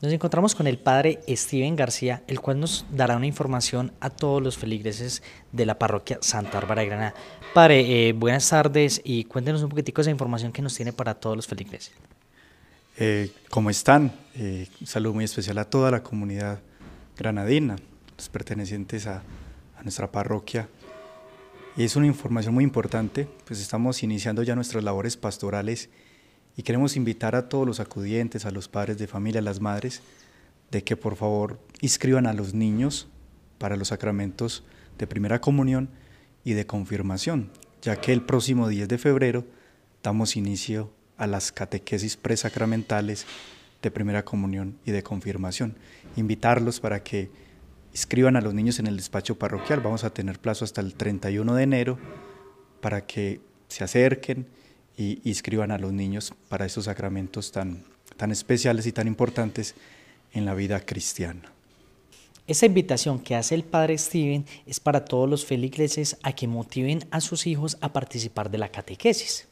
Nos encontramos con el padre Steven García, el cual nos dará una información a todos los feligreses de la parroquia Santa Bárbara de Granada. Padre, eh, buenas tardes y cuéntenos un poquitico esa información que nos tiene para todos los feligreses. Eh, ¿Cómo están? Eh, un saludo muy especial a toda la comunidad granadina, los pertenecientes a, a nuestra parroquia. Y es una información muy importante, pues estamos iniciando ya nuestras labores pastorales y queremos invitar a todos los acudientes, a los padres de familia, a las madres, de que por favor inscriban a los niños para los sacramentos de primera comunión y de confirmación, ya que el próximo 10 de febrero damos inicio a las catequesis presacramentales de primera comunión y de confirmación. Invitarlos para que inscriban a los niños en el despacho parroquial. Vamos a tener plazo hasta el 31 de enero para que se acerquen y inscriban a los niños para esos sacramentos tan, tan especiales y tan importantes en la vida cristiana. Esa invitación que hace el padre Steven es para todos los feligreses a que motiven a sus hijos a participar de la catequesis.